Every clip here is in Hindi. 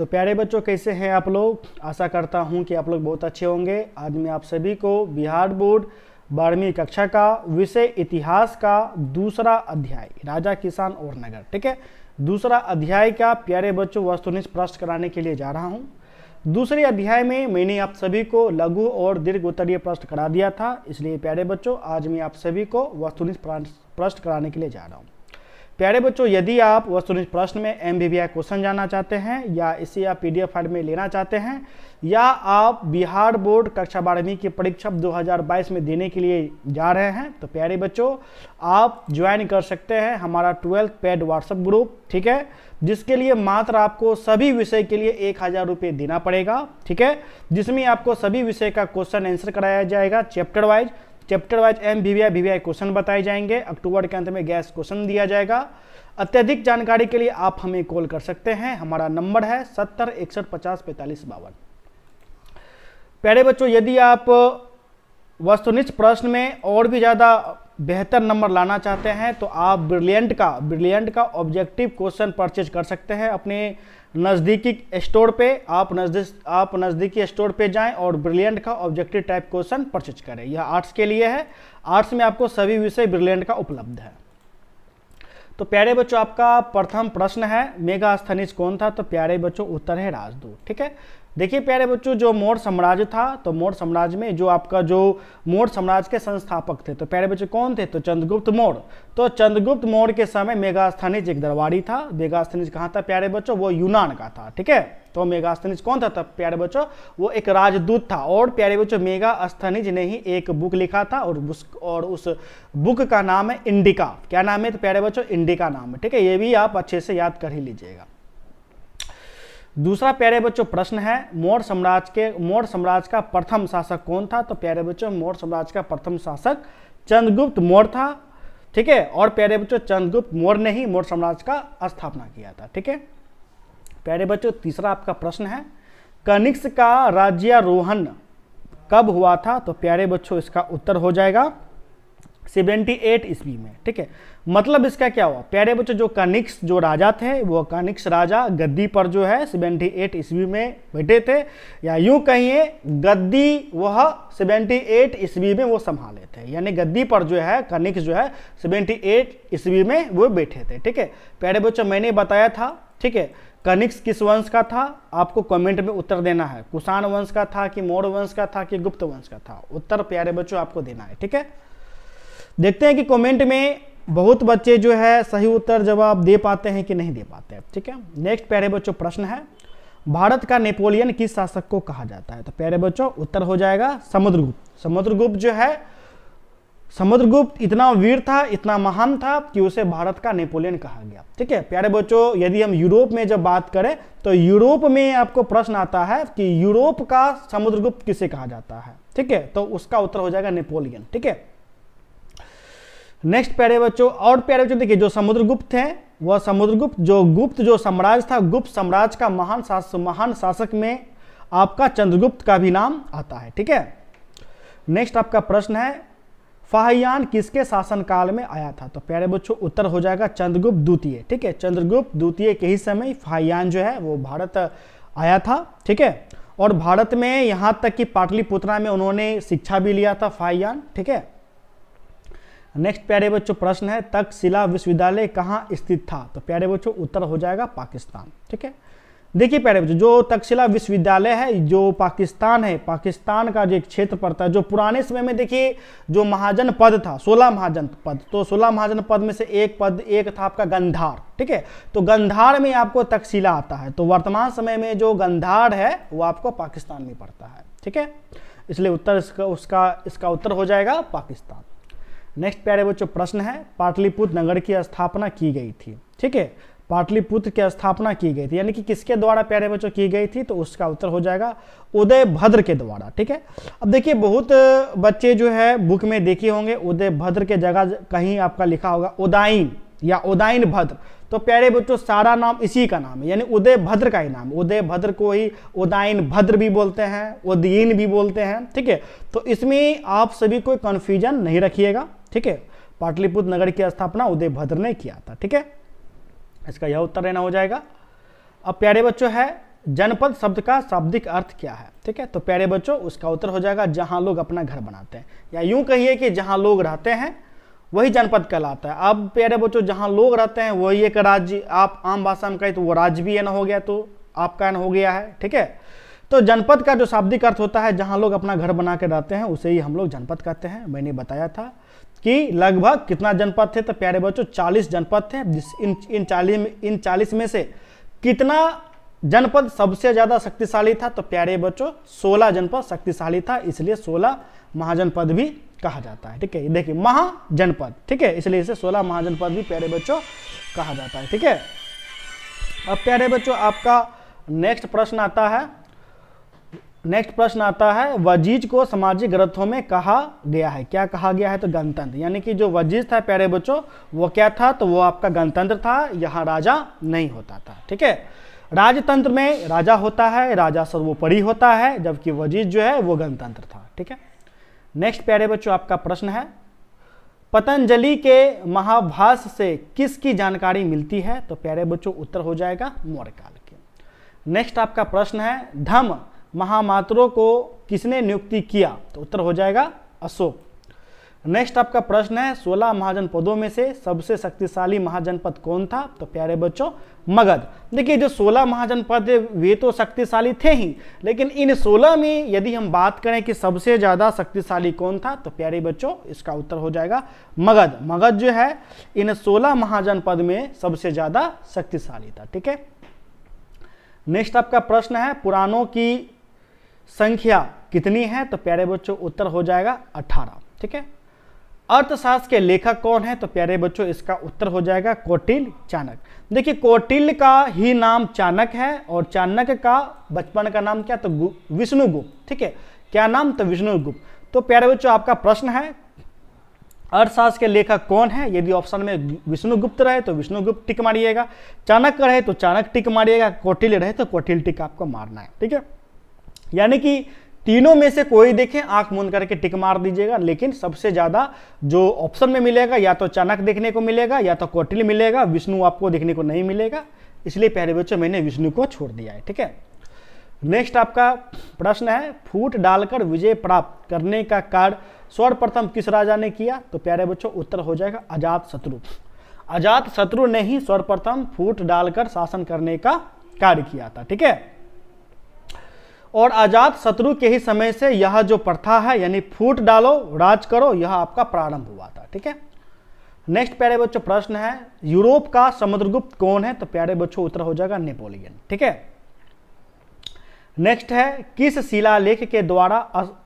तो प्यारे बच्चों कैसे हैं आप लोग आशा करता हूं कि आप लोग बहुत अच्छे होंगे आज मैं आप सभी को बिहार बोर्ड बारहवीं कक्षा का विषय इतिहास का दूसरा अध्याय राजा किसान और नगर ठीक है दूसरा अध्याय का प्यारे बच्चों वस्तुनिष्ठ प्रश्न कराने के लिए जा रहा हूँ दूसरे अध्याय में मैंने आप सभी को लघु और दीर्घ उत्तरीय प्रश्न करा दिया था इसलिए प्यारे बच्चों आज मैं आप सभी को वस्तुनिष्ठ प्रश्न कराने के लिए जा रहा हूँ प्यारे बच्चों यदि आप वस्तुनिष्ठ प्रश्न में एम क्वेश्चन जानना चाहते हैं या इसे आप पी फाइल में लेना चाहते हैं या आप बिहार बोर्ड कक्षा बारहवीं की परीक्षा 2022 में देने के लिए जा रहे हैं तो प्यारे बच्चों आप ज्वाइन कर सकते हैं हमारा ट्वेल्थ पेड व्हाट्सएप ग्रुप ठीक है जिसके लिए मात्र आपको सभी विषय के लिए एक हज़ार रुपये देना पड़ेगा ठीक है जिसमें आपको सभी विषय का क्वेश्चन आंसर कराया जाएगा chapter wise chapter wise M V V question बताए जाएंगे अक्टूबर के अंत में गैस क्वेश्चन दिया जाएगा अत्यधिक जानकारी के लिए आप हमें कॉल कर सकते हैं हमारा नंबर है सत्तर इकसठ पचास पैंतालीस बावन प्यारे बच्चों यदि आप वस्तुनिष्ठ प्रश्न में और भी ज़्यादा बेहतर नंबर लाना चाहते हैं तो आप ब्रिलियंट का ब्रिलियंट का ऑब्जेक्टिव क्वेश्चन परचेज कर सकते हैं अपने नज़दीकी स्टोर पे आप नज़दीक आप नज़दीकी स्टोर पे जाएं और ब्रिलियंट का ऑब्जेक्टिव टाइप क्वेश्चन परचेज करें यह आर्ट्स के लिए है आर्ट्स में आपको सभी विषय ब्रिलियंट का उपलब्ध है तो प्यारे बच्चों आपका प्रथम प्रश्न है मेगा स्थनिज कौन था तो प्यारे बच्चों उत्तर है राजदूत ठीक है देखिए प्यारे बच्चों जो मौर्य साम्राज्य था तो मौर्य साम्राज्य में जो आपका जो मौर्य साम्राज्य के संस्थापक थे तो प्यारे बच्चे कौन थे तो चंद्रगुप्त मौर्य तो चंद्रगुप्त मौर्य के समय मेगास्थानिज एक दरबारी था मेगास्थनिज कहाँ था प्यारे बच्चों वो यूनान का था ठीक है तो मेगास्थनिज कौन था तब प्यारे बच्चों वो एक राजदूत था और प्यारे बच्चों मेगा अस्थनिज ने ही एक बुक लिखा था और और उस बुक का नाम है इंडिका क्या नाम है तो प्यारे बच्चों इंडिका नाम है ठीक है ये भी आप अच्छे से याद कर ही लीजिएगा दूसरा प्यारे बच्चों प्रश्न है मौर्य साम्राज्य के मौर्य साम्राज्य का प्रथम शासक कौन था तो प्यारे बच्चों मौर्य साम्राज का प्रथम शासक चंद्रगुप्त मौर्य था ठीक है और प्यारे बच्चों चंद्रगुप्त मौर्य ने ही मौर्य साम्राज्य का स्थापना किया था ठीक है प्यारे बच्चों तीसरा आपका प्रश्न है कनिक्स का राज्यारोहण कब हुआ था तो प्यारे बच्चों इसका उत्तर हो जाएगा सेवेंटी एट ईस्वी में ठीक है मतलब इसका क्या हुआ प्यारे बच्चों जो कनिक्स जो राजा थे वो कनिक्स राजा गद्दी पर जो है सेवेंटी एट ईस्वी में बैठे थे या यूं कहिए गद्दी वह सेवेंटी एट ईस्वी में वो संभाले थे यानी गद्दी पर जो है कनिक्स जो है सेवेंटी एट ईस्वी में वो बैठे थे ठीक है प्यारे बच्चों मैंने बताया था ठीक है कनिक्स किस वंश का था आपको कमेंट में उत्तर देना है कुषाण वंश का था कि मौर्य वंश का था कि गुप्त वंश का था उत्तर प्यारे बच्चों आपको देना है ठीक है देखते हैं कि कमेंट में बहुत बच्चे जो है सही उत्तर जवाब दे पाते हैं कि नहीं दे पाते हैं ठीक है नेक्स्ट प्यारे बच्चों प्रश्न है भारत का नेपोलियन किस शासक को कहा जाता है तो प्यारे बच्चों उत्तर हो जाएगा समुद्रगुप्त समुद्रगुप्त जो है समुद्रगुप्त इतना वीर था इतना महान था कि उसे भारत का नेपोलियन कहा गया ठीक है प्यारे बच्चों यदि हम यूरोप में जब बात करें तो यूरोप में आपको प्रश्न आता है कि यूरोप का समुद्रगुप्त किसे कहा जाता है ठीक है तो उसका उत्तर हो जाएगा नेपोलियन ठीक है नेक्स्ट प्यारे बच्चों और प्यारे बच्चों देखिए जो समुद्रगुप्त हैं वह समुद्रगुप्त जो गुप्त जो साम्राज्य था गुप्त साम्राज्य का महान शास महान शासक में आपका चंद्रगुप्त का भी नाम आता है ठीक है नेक्स्ट आपका प्रश्न है फाहयान किसके शासनकाल में आया था तो प्यारे बच्चों उत्तर हो जाएगा चंद्रगुप्त द्वितीय ठीक है चंद्रगुप्त द्वितीय के ही समय फाहयान जो है वो भारत आया था ठीक है और भारत में यहाँ तक कि पाटलिपुत्रा में उन्होंने शिक्षा भी लिया था फाहयान ठीक है नेक्स्ट प्यारे बच्चों प्रश्न है तकशिला विश्वविद्यालय कहाँ स्थित था तो प्यारे बच्चों उत्तर हो जाएगा पाकिस्तान ठीक है देखिए प्यारे बच्चों जो तकशिला विश्वविद्यालय है जो पाकिस्तान है पाकिस्तान का जो एक क्षेत्र पड़ता है जो पुराने समय में देखिए जो महाजन पद था सोलह महाजन पद तो सोलह महाजन पद में से एक पद एक था आपका गंधार ठीक है तो गंधार में आपको तकशिला आता है तो वर्तमान समय में जो गंधार है वो आपको पाकिस्तान में पड़ता है ठीक है इसलिए उत्तर इसका उसका इसका उत्तर हो जाएगा पाकिस्तान नेक्स्ट प्यारे बच्चों प्रश्न है पाटलिपुत्र नगर की स्थापना की गई थी ठीक है पाटलिपुत्र की स्थापना की गई थी यानी कि किसके द्वारा प्यारे बच्चों की गई थी तो उसका उत्तर हो जाएगा उदय भद्र के द्वारा ठीक है अब देखिए बहुत बच्चे जो है बुक में देखे होंगे उदय भद्र के जगह कहीं आपका लिखा होगा उदाइन या उदाइन भद्र तो प्यारे बच्चों सारा नाम इसी का नाम है यानी उदय भद्र का ही नाम उदय भद्र को ही उदायन भद्र भी बोलते हैं उदयीन भी बोलते हैं ठीक है तो इसमें आप सभी कोई कन्फ्यूजन नहीं रखिएगा ठीक है पाटलिपुत्र नगर की स्थापना उदयभद्र ने किया था ठीक है इसका यह उत्तर रहना हो जाएगा अब प्यारे बच्चों है जनपद शब्द का शाब्दिक अर्थ क्या है ठीक है तो प्यारे बच्चों उसका उत्तर हो जाएगा जहां लोग अपना घर बनाते हैं या यूं कहिए कि जहां लोग रहते हैं वही जनपद कहलाता है अब प्यारे बच्चों जहां लोग रहते हैं वही एक राज्य आप आम भाषा में कहें तो वो राज्य भी एन हो गया तो आपका एन हो गया है ठीक है तो जनपद का जो शाब्दिक अर्थ होता है जहाँ लोग अपना घर बना के रहते हैं उसे ही हम लोग जनपद कहते हैं मैंने बताया था कि लगभग कितना जनपद थे तो प्यारे बच्चों 40 जनपद थे इन इन 40 में इन 40 में से कितना जनपद सबसे ज़्यादा शक्तिशाली था तो प्यारे बच्चों 16 जनपद शक्तिशाली था इसलिए 16 महाजनपद भी कहा जाता है ठीक है देखिए महाजनपद ठीक है इसलिए इसे 16 महाजनपद भी प्यारे बच्चों कहा जाता है ठीक है अब प्यारे बच्चों आपका नेक्स्ट प्रश्न आता है नेक्स्ट प्रश्न आता है वजीज को सामाजिक ग्रंथों में कहा गया है क्या कहा गया है तो गणतंत्र यानी कि जो वजीज था प्यारे बच्चों वो क्या था तो वो आपका गणतंत्र था यहाँ राजा नहीं होता था ठीक है राजतंत्र में राजा होता है राजा सर्वोपरि होता है जबकि वजीज जो है वो गणतंत्र था ठीक है नेक्स्ट प्यारे बच्चों आपका प्रश्न है पतंजलि के महाभाष से किसकी जानकारी मिलती है तो प्यारे बच्चों उत्तर हो जाएगा मौर्य काल के नेक्स्ट आपका प्रश्न है धम्म महामात्रों को किसने नियुक्ति किया तो उत्तर हो जाएगा अशोक नेक्स्ट आपका प्रश्न है 16 महाजन पदों में से सबसे शक्तिशाली महाजनपद कौन था तो प्यारे बच्चों मगध देखिए जो 16 महाजनपद वे तो शक्तिशाली थे ही लेकिन इन 16 में यदि हम बात करें कि सबसे ज़्यादा शक्तिशाली कौन था तो प्यारे बच्चों इसका उत्तर हो जाएगा मगध मगध जो है इन 16 महाजनपद में सबसे ज़्यादा शक्तिशाली था ठीक है नेक्स्ट आपका प्रश्न है पुराणों की संख्या कितनी है तो प्यारे बच्चों उत्तर हो जाएगा 18 ठीक है अर्थशास्त्र के लेखक कौन है तो प्यारे बच्चों इसका उत्तर हो जाएगा कौटिल चाणक देखिए कौटिल का ही नाम चाणक है और चाणक का बचपन का नाम क्या तो विष्णुगुप्त ठीक है क्या नाम तो विष्णुगुप्त तो प्यारे बच्चों आपका प्रश्न है अर्थशास्त्र के लेखक कौन है यदि ऑप्शन में विष्णुगुप्त रहे तो विष्णुगुप्त टिक मारिएगा चाणक रहे तो चाणक टिक मारिएगा कौटिल रहे तो कौटिल टिक आपको मारना है ठीक है यानी कि तीनों में से कोई देखें आंख मूंद करके टिक मार दीजिएगा लेकिन सबसे ज्यादा जो ऑप्शन में मिलेगा या तो चाणक देखने को मिलेगा या तो कौटिल मिलेगा विष्णु आपको देखने को नहीं मिलेगा इसलिए प्यारे बच्चों मैंने विष्णु को छोड़ दिया है ठीक है नेक्स्ट आपका प्रश्न है फूट डालकर विजय प्राप्त करने का कार्य सर्वप्रथम किस राजा ने किया तो प्यारे बच्चों उत्तर हो जाएगा अजात शत्रु अजात शत्रु ने ही सर्वप्रथम फूट डालकर शासन करने का कार्य किया था ठीक है और आजाद शत्रु के ही समय से यह जो प्रथा है यानी फूट डालो राज करो यह आपका प्रारंभ हुआ था ठीक है नेक्स्ट प्यारे बच्चों प्रश्न है यूरोप का समुद्रगुप्त कौन है तो प्यारे बच्चों उत्तर हो जाएगा नेपोलियन ठीक है नेक्स्ट है किस शिलालेख के द्वारा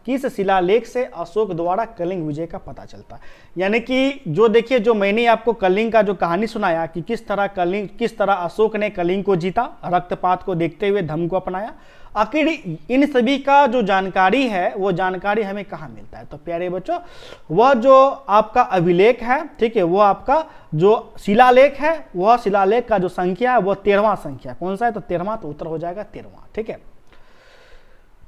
किस शिलालेख से अशोक द्वारा कलिंग विजय का पता चलता है यानी कि जो देखिए जो मैंने आपको कलिंग का जो कहानी सुनाया कि किस तरह कलिंग किस तरह अशोक ने कलिंग को जीता रक्तपात को देखते हुए धम को अपनाया आखिर इन सभी का जो जानकारी है वो जानकारी हमें कहाँ मिलता है तो प्यारे बच्चों वह जो आपका अभिलेख है ठीक है वह आपका जो शिलालेख है वह शिलालेख का जो संख्या है वह तेरहवा संख्या कौन सा है तो तेरहवा तो उत्तर हो जाएगा तेरहवा ठीक है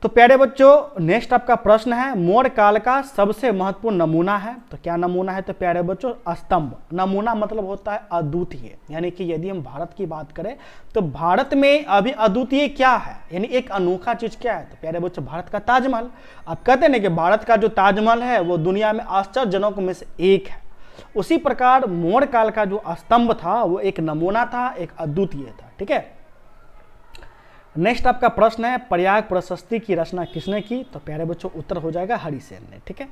तो प्यारे बच्चों नेक्स्ट आपका प्रश्न है मोर काल का सबसे महत्वपूर्ण नमूना है तो क्या नमूना है तो प्यारे बच्चों स्तंभ नमूना मतलब होता है अद्वितीय यानी कि यदि हम भारत की बात करें तो भारत में अभी अद्वितीय क्या है यानी एक अनोखा चीज क्या है तो प्यारे बच्चों भारत का ताजमहल आप कहते ना कि भारत का जो ताजमहल है वो दुनिया में आश्चर्यजनक में से एक है उसी प्रकार मोर काल का जो स्तंभ था वो एक नमूना था एक अद्वितीय था ठीक है नेक्स्ट आपका प्रश्न है प्रयाग प्रशस्ति की रचना किसने की तो प्यारे बच्चों उत्तर हो जाएगा हरिसेन ने ठीक है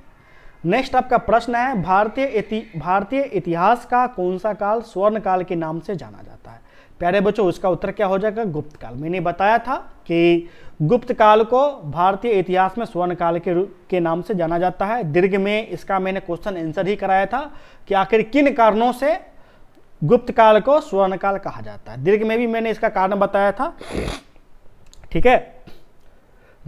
नेक्स्ट आपका प्रश्न है भारतीय इति भारतीय इतिहास का कौन सा काल स्वर्ण काल के नाम से जाना जाता है प्यारे बच्चों उसका उत्तर क्या हो जाएगा गुप्त काल मैंने बताया था कि गुप्त काल को भारतीय इतिहास में स्वर्ण काल के के नाम से जाना जाता है दीर्घ में इसका मैंने क्वेश्चन आंसर ही कराया था कि आखिर किन कारणों से गुप्त काल को स्वर्ण काल कहा जाता है दीर्घ में भी मैंने इसका कारण बताया था ठीक है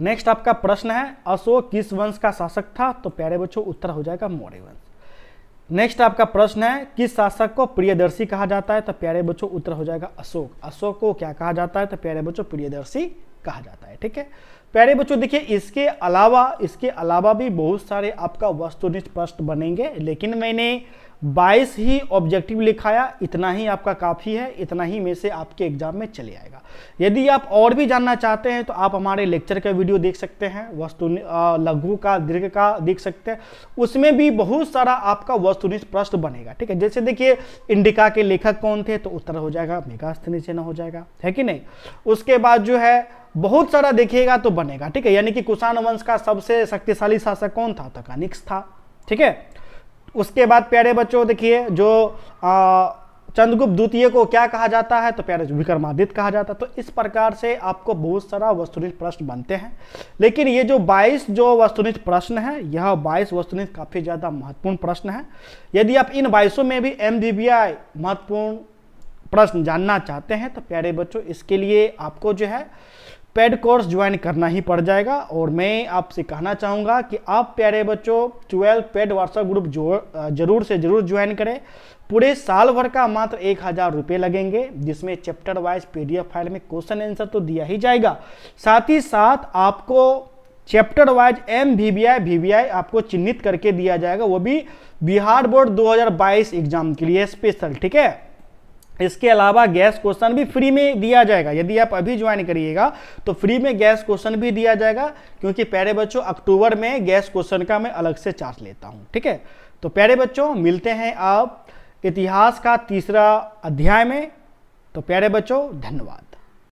नेक्स्ट आपका प्रश्न है अशोक किस वंश का शासक था तो प्यारे बच्चों उत्तर हो जाएगा मौर्य वंश नेक्स्ट आपका प्रश्न है किस शासक को प्रियदर्शी कहा जाता है तो प्यारे बच्चों उत्तर हो जाएगा अशोक अशोक को क्या कहा जाता है तो प्यारे बच्चों प्रियदर्शी कहा जाता है ठीक है प्यारे बच्चों देखिए इसके अलावा इसके अलावा भी बहुत सारे आपका वस्तुनिष्ठ प्रश्न बनेंगे लेकिन मैंने बाईस ही ऑब्जेक्टिव लिखाया इतना ही आपका काफ़ी है इतना ही में से आपके एग्जाम में चले आएगा यदि आप और भी जानना चाहते हैं तो आप हमारे लेक्चर का वीडियो देख सकते हैं वस्तु लघु का दीर्घ का देख सकते हैं उसमें भी बहुत सारा आपका वस्तुनिष्ठ प्रश्न बनेगा ठीक है जैसे देखिए इंडिका के लेखक कौन थे तो उत्तर हो जाएगा मेगा सेना हो जाएगा है कि नहीं उसके बाद जो है बहुत सारा देखिएगा तो बनेगा ठीक है यानी कि कुषाण वंश का सबसे शक्तिशाली शासक कौन था तकानिक्स था ठीक है उसके बाद प्यारे बच्चों देखिए जो चंद्रगुप्त द्वितीय को क्या कहा जाता है तो प्यारे विक्रमादित्य कहा जाता है तो इस प्रकार से आपको बहुत सारा वस्तुनिष्ठ प्रश्न बनते हैं लेकिन ये जो 22 जो वस्तुनिष्ठ प्रश्न है यह 22 वस्तुनिष्ठ काफ़ी ज़्यादा महत्वपूर्ण प्रश्न है यदि आप इन बाईसों में भी एम महत्वपूर्ण प्रश्न जानना चाहते हैं तो प्यारे बच्चों इसके लिए आपको जो है पेड कोर्स ज्वाइन करना ही पड़ जाएगा और मैं आपसे कहना चाहूँगा कि आप प्यारे बच्चों ट्वेल्व पेड व्हाट्सएप ग्रुप जरूर से ज़रूर ज्वाइन करें पूरे साल भर का मात्र एक हज़ार रुपये लगेंगे जिसमें चैप्टर वाइज पीडीएफ फाइल में क्वेश्चन आंसर तो दिया ही जाएगा साथ ही साथ आपको chapter wise M V V I V V I आपको चिन्हित करके दिया जाएगा वो भी बिहार बोर्ड 2022 एग्जाम के लिए स्पेशल ठीक है इसके अलावा गैस क्वेश्चन भी फ्री में दिया जाएगा यदि आप अभी ज्वाइन करिएगा तो फ्री में गैस क्वेश्चन भी दिया जाएगा क्योंकि प्यारे बच्चों अक्टूबर में गैस क्वेश्चन का मैं अलग से चार्ज लेता हूँ ठीक है तो प्यारे बच्चों मिलते हैं आप इतिहास का तीसरा अध्याय में तो प्यारे बच्चों धन्यवाद